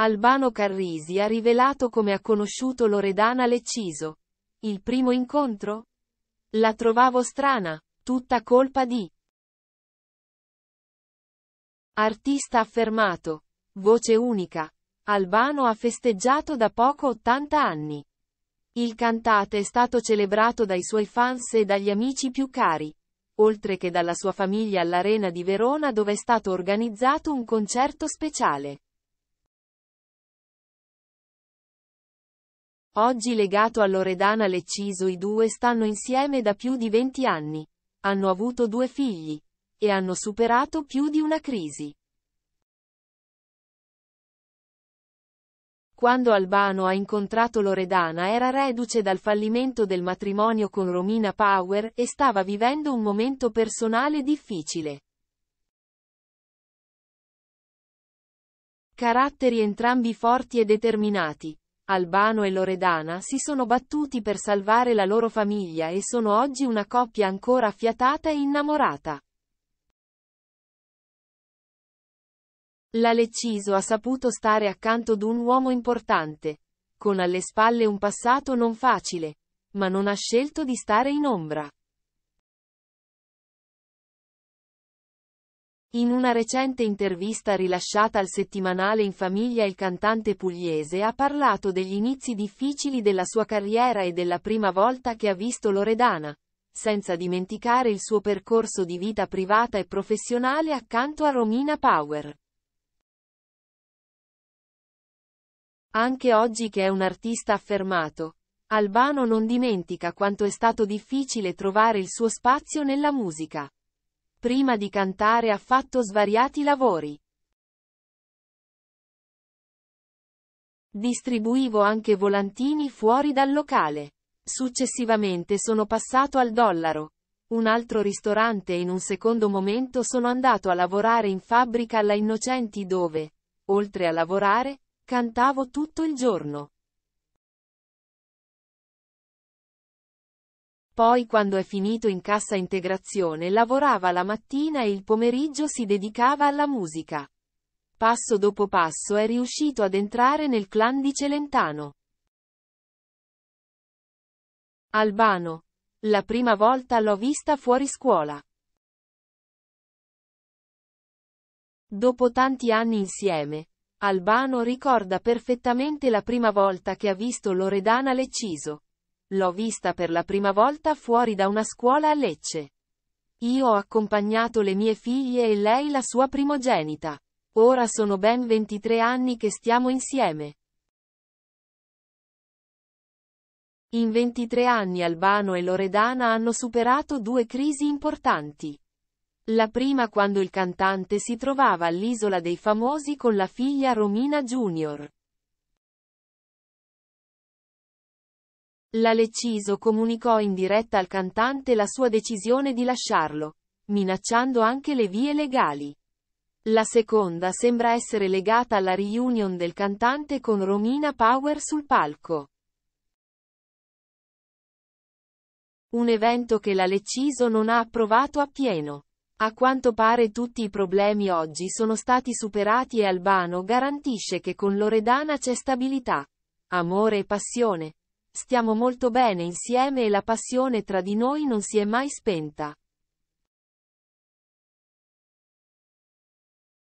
Albano Carrisi ha rivelato come ha conosciuto Loredana Lecciso. Il primo incontro? La trovavo strana, tutta colpa di. Artista affermato. Voce unica. Albano ha festeggiato da poco 80 anni. Il cantate è stato celebrato dai suoi fans e dagli amici più cari, oltre che dalla sua famiglia all'Arena di Verona dove è stato organizzato un concerto speciale. Oggi legato a Loredana Lecciso i due stanno insieme da più di 20 anni. Hanno avuto due figli. E hanno superato più di una crisi. Quando Albano ha incontrato Loredana era reduce dal fallimento del matrimonio con Romina Power e stava vivendo un momento personale difficile. Caratteri entrambi forti e determinati. Albano e Loredana si sono battuti per salvare la loro famiglia e sono oggi una coppia ancora affiatata e innamorata. La Lecciso ha saputo stare accanto ad un uomo importante, con alle spalle un passato non facile, ma non ha scelto di stare in ombra. In una recente intervista rilasciata al settimanale In Famiglia il cantante pugliese ha parlato degli inizi difficili della sua carriera e della prima volta che ha visto Loredana, senza dimenticare il suo percorso di vita privata e professionale accanto a Romina Power. Anche oggi che è un artista affermato, Albano non dimentica quanto è stato difficile trovare il suo spazio nella musica. Prima di cantare ha fatto svariati lavori. Distribuivo anche volantini fuori dal locale. Successivamente sono passato al dollaro. Un altro ristorante e in un secondo momento sono andato a lavorare in fabbrica alla Innocenti dove, oltre a lavorare, cantavo tutto il giorno. Poi quando è finito in cassa integrazione lavorava la mattina e il pomeriggio si dedicava alla musica. Passo dopo passo è riuscito ad entrare nel clan di Celentano. Albano. La prima volta l'ho vista fuori scuola. Dopo tanti anni insieme, Albano ricorda perfettamente la prima volta che ha visto Loredana Lecciso. L'ho vista per la prima volta fuori da una scuola a Lecce. Io ho accompagnato le mie figlie e lei la sua primogenita. Ora sono ben 23 anni che stiamo insieme. In 23 anni Albano e Loredana hanno superato due crisi importanti. La prima quando il cantante si trovava all'isola dei famosi con la figlia Romina Junior. La Leciso comunicò in diretta al cantante la sua decisione di lasciarlo, minacciando anche le vie legali. La seconda sembra essere legata alla reunion del cantante con Romina Power sul palco. Un evento che la Leciso non ha approvato appieno. A quanto pare tutti i problemi oggi sono stati superati e Albano garantisce che con Loredana c'è stabilità, amore e passione Stiamo molto bene insieme e la passione tra di noi non si è mai spenta.